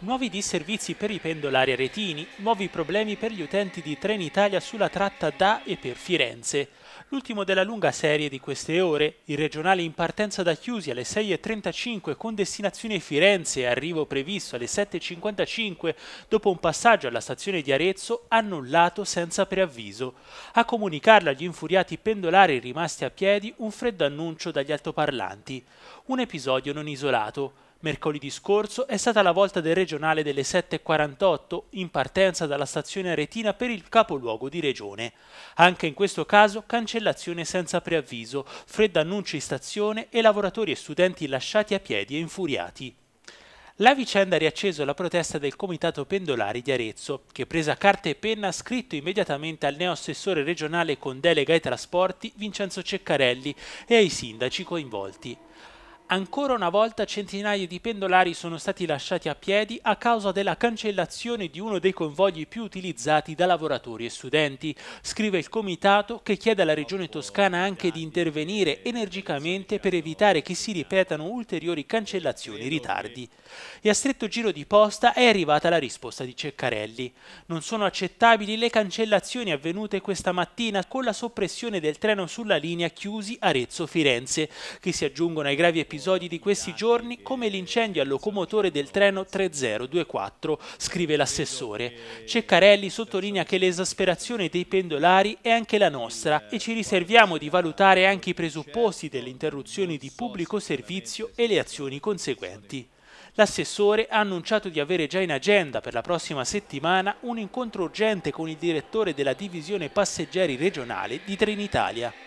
nuovi disservizi per i pendolari aretini, nuovi problemi per gli utenti di Trenitalia sulla tratta da e per Firenze. L'ultimo della lunga serie di queste ore, il regionale in partenza da Chiusi alle 6.35 con destinazione Firenze e arrivo previsto alle 7.55 dopo un passaggio alla stazione di Arezzo annullato senza preavviso. A comunicarla agli infuriati pendolari rimasti a piedi un freddo annuncio dagli altoparlanti. Un episodio non isolato. Mercoledì scorso è stata la volta del regionale delle 7.48 in partenza dalla stazione Aretina per il capoluogo di regione. Anche in questo caso cancellazione senza preavviso, freddo annuncio in stazione e lavoratori e studenti lasciati a piedi e infuriati. La vicenda ha riacceso la protesta del Comitato Pendolari di Arezzo, che presa carta e penna ha scritto immediatamente al neoassessore regionale con delega ai trasporti Vincenzo Ceccarelli e ai sindaci coinvolti. Ancora una volta centinaia di pendolari sono stati lasciati a piedi a causa della cancellazione di uno dei convogli più utilizzati da lavoratori e studenti, scrive il comitato che chiede alla regione toscana anche di intervenire energicamente per evitare che si ripetano ulteriori cancellazioni e ritardi. E a stretto giro di posta è arrivata la risposta di Ceccarelli. Non sono accettabili le cancellazioni avvenute questa mattina con la soppressione del treno sulla linea Chiusi Arezzo-Firenze, che si aggiungono ai gravi episodi episodi di questi giorni come l'incendio al locomotore del treno 3024, scrive l'assessore. Ceccarelli sottolinea che l'esasperazione dei pendolari è anche la nostra e ci riserviamo di valutare anche i presupposti delle interruzioni di pubblico servizio e le azioni conseguenti. L'assessore ha annunciato di avere già in agenda per la prossima settimana un incontro urgente con il direttore della divisione passeggeri regionale di Trenitalia.